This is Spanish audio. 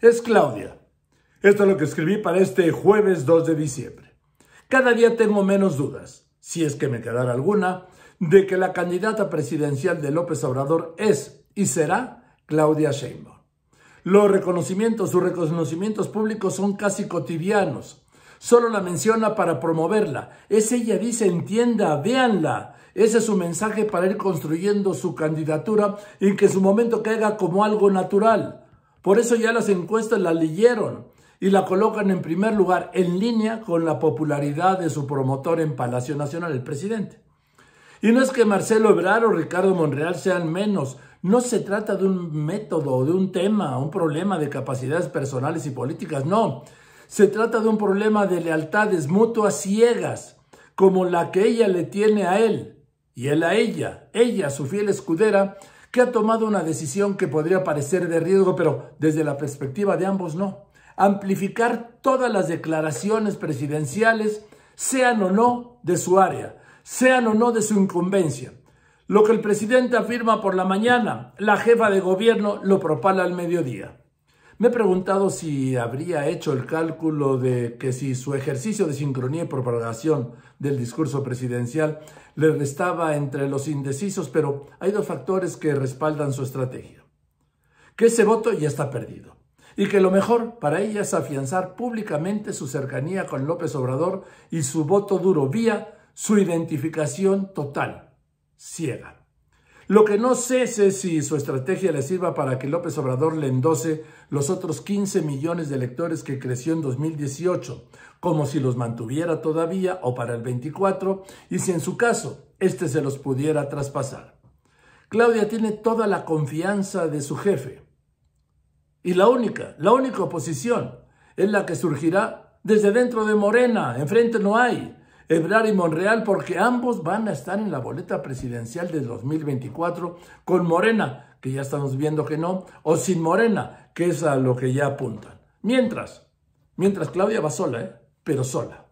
es Claudia. Esto es lo que escribí para este jueves 2 de diciembre. Cada día tengo menos dudas, si es que me quedara alguna, de que la candidata presidencial de López Obrador es y será Claudia Sheinbaum. Los reconocimientos, sus reconocimientos públicos son casi cotidianos. Solo la menciona para promoverla. Es ella dice, entienda, véanla. Ese es su mensaje para ir construyendo su candidatura y que su momento caiga como algo natural por eso ya las encuestas la leyeron y la colocan en primer lugar en línea con la popularidad de su promotor en Palacio Nacional, el presidente. Y no es que Marcelo Ebrard o Ricardo Monreal sean menos, no se trata de un método, de un tema, un problema de capacidades personales y políticas, no. Se trata de un problema de lealtades mutuas ciegas, como la que ella le tiene a él y él a ella, ella, su fiel escudera, que ha tomado una decisión que podría parecer de riesgo, pero desde la perspectiva de ambos no. Amplificar todas las declaraciones presidenciales, sean o no de su área, sean o no de su incumbencia. Lo que el presidente afirma por la mañana, la jefa de gobierno lo propala al mediodía. Me he preguntado si habría hecho el cálculo de que si su ejercicio de sincronía y propagación del discurso presidencial le restaba entre los indecisos, pero hay dos factores que respaldan su estrategia. Que ese voto ya está perdido y que lo mejor para ella es afianzar públicamente su cercanía con López Obrador y su voto duro vía su identificación total, ciega. Lo que no sé es si su estrategia le sirva para que López Obrador le endose los otros 15 millones de electores que creció en 2018, como si los mantuviera todavía o para el 24, y si en su caso este se los pudiera traspasar. Claudia tiene toda la confianza de su jefe. Y la única, la única oposición es la que surgirá desde dentro de Morena, enfrente no hay, Ebrar y Monreal, porque ambos van a estar en la boleta presidencial de 2024 con Morena, que ya estamos viendo que no, o sin Morena, que es a lo que ya apuntan. Mientras, mientras Claudia va sola, ¿eh? pero sola.